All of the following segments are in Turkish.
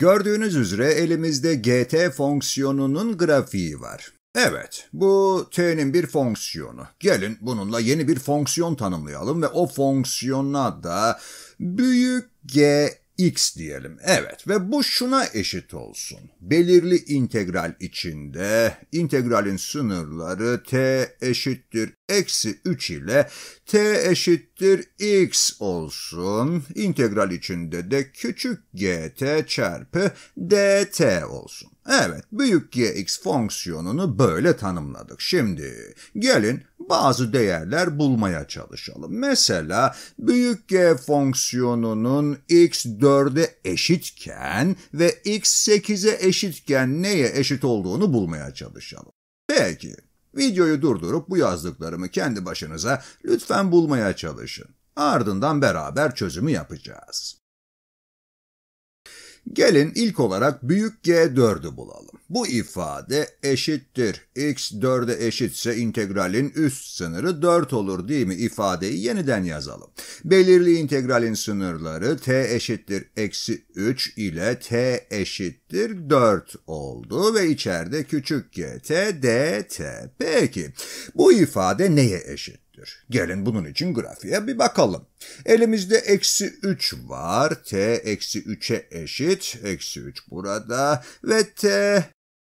Gördüğünüz üzere elimizde gt fonksiyonunun grafiği var. Evet, bu t'nin bir fonksiyonu. Gelin bununla yeni bir fonksiyon tanımlayalım ve o fonksiyona da büyük G x diyelim. Evet ve bu şuna eşit olsun. Belirli integral içinde integralin sınırları t eşittir eksi 3 ile t eşittir x olsun. İntegral içinde de küçük gt çarpı dt olsun. Evet büyük gx fonksiyonunu böyle tanımladık. Şimdi gelin bazı değerler bulmaya çalışalım. Mesela büyük G fonksiyonunun x 4'e eşitken ve x 8'e eşitken neye eşit olduğunu bulmaya çalışalım. Peki, videoyu durdurup bu yazdıklarımı kendi başınıza lütfen bulmaya çalışın. Ardından beraber çözümü yapacağız. Gelin ilk olarak büyük G4'ü bulalım. Bu ifade eşittir. X 4'e eşitse integralin üst sınırı 4 olur değil mi? İfadeyi yeniden yazalım. Belirli integralin sınırları t eşittir eksi 3 ile t eşittir 4 oldu ve içeride küçük g t dt. Peki bu ifade neye eşit? büyüktür. Gelin bunun için grafiğe bir bakalım. Elimizde eksi 3 var. T eksi 3'e eşit. Eksi 3 burada ve T,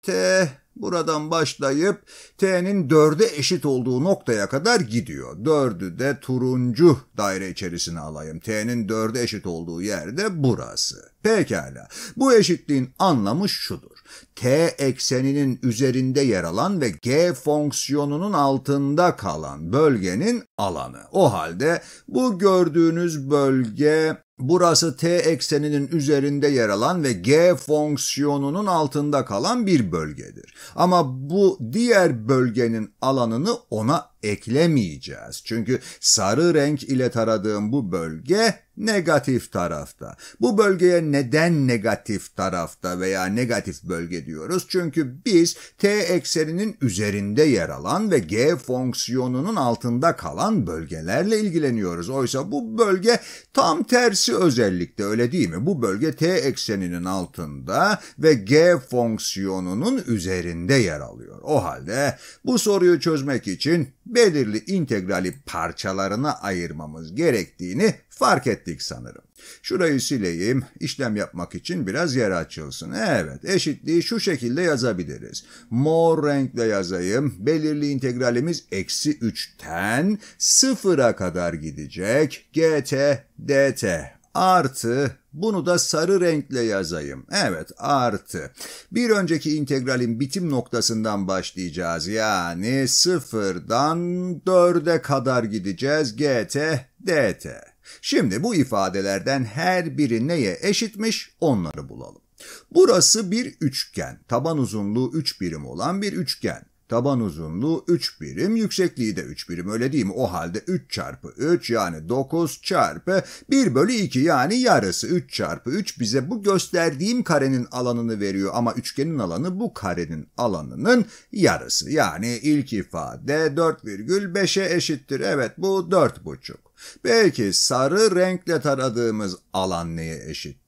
T Buradan başlayıp T'nin dörde eşit olduğu noktaya kadar gidiyor. Dördü de turuncu daire içerisine alayım. T'nin dörde eşit olduğu yerde burası. Pekala. Bu eşitliğin anlamı şudur. T ekseninin üzerinde yer alan ve G fonksiyonunun altında kalan bölgenin alanı. O halde bu gördüğünüz bölge burası t ekseninin üzerinde yer alan ve g fonksiyonunun altında kalan bir bölgedir. Ama bu diğer bölgenin alanını ona eklemeyeceğiz. Çünkü sarı renk ile taradığım bu bölge negatif tarafta. Bu bölgeye neden negatif tarafta veya negatif bölge diyoruz? Çünkü biz t ekseninin üzerinde yer alan ve g fonksiyonunun altında kalan bölgelerle ilgileniyoruz. Oysa bu bölge tam tersi özellikte öyle değil mi? Bu bölge t ekseninin altında ve g fonksiyonunun üzerinde yer alıyor. O halde bu soruyu çözmek için belirli integrali parçalarına ayırmamız gerektiğini fark ettik sanırım. Şurayı sileyim, işlem yapmak için biraz yer açılsın. Evet, eşitliği şu şekilde yazabiliriz. Mor renkle yazayım, belirli integralimiz eksi 3'ten 0'a kadar gidecek. gt dt artı bunu da sarı renkle yazayım. Evet artı. Bir önceki integralin bitim noktasından başlayacağız. Yani sıfırdan dörde kadar gideceğiz. gt dt. Şimdi bu ifadelerden her biri neye eşitmiş onları bulalım. Burası bir üçgen. Taban uzunluğu 3 birim olan bir üçgen. Taban uzunluğu 3 birim, yüksekliği de 3 birim öyle değil mi? O halde 3 çarpı 3 yani 9 çarpı 1 bölü 2 yani yarısı 3 çarpı 3 bize bu gösterdiğim karenin alanını veriyor. Ama üçgenin alanı bu karenin alanının yarısı. Yani ilk ifade 4,5'e eşittir. Evet bu 4,5. Belki sarı renkle taradığımız alan neye eşittir?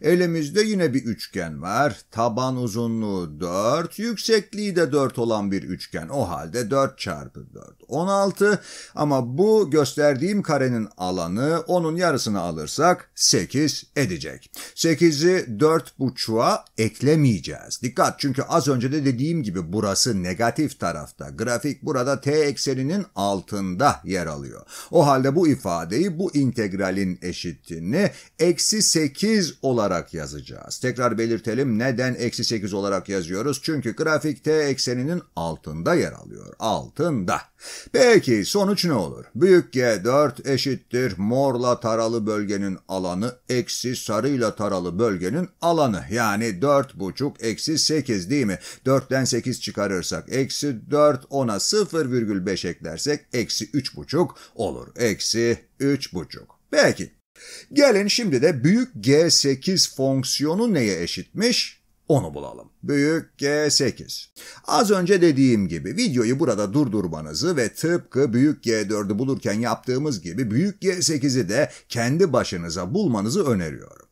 Elimizde yine bir üçgen var. Taban uzunluğu 4, yüksekliği de 4 olan bir üçgen. O halde 4 çarpı 4, 16. Ama bu gösterdiğim karenin alanı onun yarısını alırsak 8 edecek. 8'i 4 buçuğa eklemeyeceğiz. Dikkat çünkü az önce de dediğim gibi burası negatif tarafta. Grafik burada t ekseninin altında yer alıyor. O halde bu ifade ifadeyi bu integralin eşittiğini eksi 8 olarak yazacağız. Tekrar belirtelim neden eksi 8 olarak yazıyoruz? Çünkü grafik t ekseninin altında yer alıyor. Altında. Peki sonuç ne olur? Büyük G4 eşittir morla taralı bölgenin alanı eksi sarıyla taralı bölgenin alanı. Yani 4,5 eksi 8 değil mi? 4'ten 8 çıkarırsak eksi 4 ona 0,5 eklersek eksi 3,5 olur. Eksi G'si 3,5. Peki. Gelin şimdi de büyük G8 fonksiyonu neye eşitmiş? Onu bulalım. Büyük G8. Az önce dediğim gibi videoyu burada durdurmanızı ve tıpkı büyük G4'ü bulurken yaptığımız gibi büyük G8'i de kendi başınıza bulmanızı öneriyorum.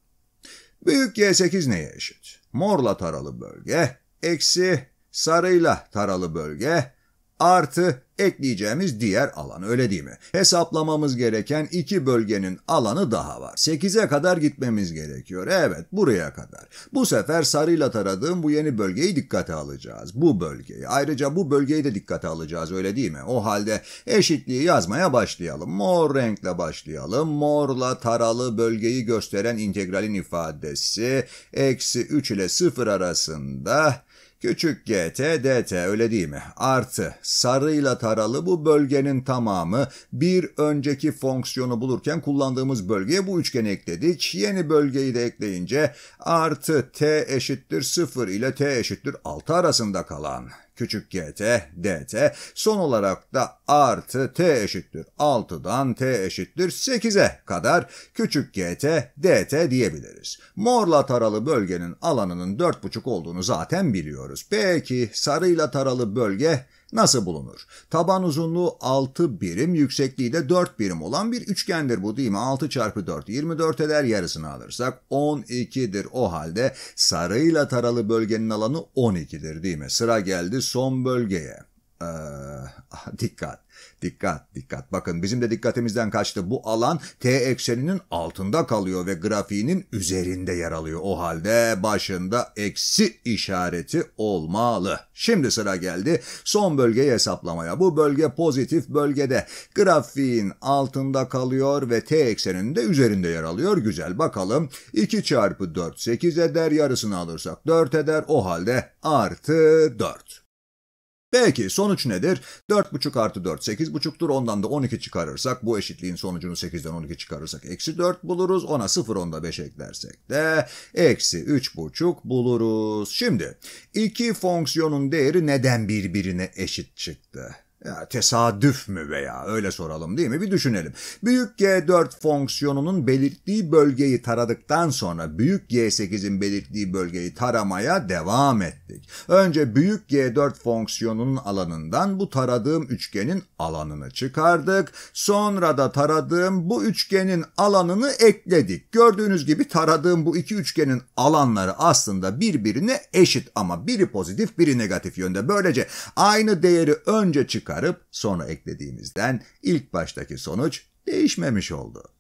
Büyük G8 neye eşit? Morla taralı bölge, eksi sarıyla taralı bölge, artı ekleyeceğimiz diğer alan öyle değil mi? Hesaplamamız gereken iki bölgenin alanı daha var. 8'e kadar gitmemiz gerekiyor. Evet buraya kadar. Bu sefer sarıyla taradığım bu yeni bölgeyi dikkate alacağız. Bu bölgeyi. Ayrıca bu bölgeyi de dikkate alacağız öyle değil mi? O halde eşitliği yazmaya başlayalım. Mor renkle başlayalım. Morla taralı bölgeyi gösteren integralin ifadesi eksi 3 ile 0 arasında Küçük GT, DT öyle değil mi? Artı sarıyla taralı bu bölgenin tamamı bir önceki fonksiyonu bulurken kullandığımız bölgeye bu üçgeni ekledik. Yeni bölgeyi de ekleyince artı T eşittir 0 ile T eşittir 6 arasında kalan küçük gt, dt son olarak da artı t eşittir 6'dan t eşittir 8'e kadar küçük gt, dt diyebiliriz. Morla taralı bölgenin alanının 4,5 olduğunu zaten biliyoruz. Peki sarıyla taralı bölge Nasıl bulunur? Taban uzunluğu 6 birim, yüksekliği de 4 birim olan bir üçgendir bu değil mi? 6 çarpı 4, 24 eder yarısını alırsak 12'dir. O halde sarıyla taralı bölgenin alanı 12'dir değil mi? Sıra geldi son bölgeye. Ee, dikkat, dikkat, dikkat. Bakın bizim de dikkatimizden kaçtı. Bu alan T ekseninin altında kalıyor ve grafiğinin üzerinde yer alıyor. O halde başında eksi işareti olmalı. Şimdi sıra geldi son bölgeyi hesaplamaya. Bu bölge pozitif bölgede. Grafiğin altında kalıyor ve T ekseninin de üzerinde yer alıyor. Güzel bakalım. 2 çarpı 4 8 eder. Yarısını alırsak 4 eder. O halde artı 4. Peki sonuç nedir? 4,5 artı 4 8,5'tur. Ondan da 12 çıkarırsak bu eşitliğin sonucunu 8'den 12 çıkarırsak eksi 4 buluruz. Ona 0 onda 5 eklersek de eksi 3,5 buluruz. Şimdi iki fonksiyonun değeri neden birbirine eşit çıktı? Ya tesadüf mü veya öyle soralım değil mi? Bir düşünelim. Büyük G4 fonksiyonunun belirttiği bölgeyi taradıktan sonra büyük G8'in belirttiği bölgeyi taramaya devam ettik. Önce büyük G4 fonksiyonunun alanından bu taradığım üçgenin alanını çıkardık. Sonra da taradığım bu üçgenin alanını ekledik. Gördüğünüz gibi taradığım bu iki üçgenin alanları aslında birbirine eşit ama biri pozitif biri negatif yönde. Böylece aynı değeri önce çıkar çıkarıp sonu eklediğimizden ilk baştaki sonuç değişmemiş oldu.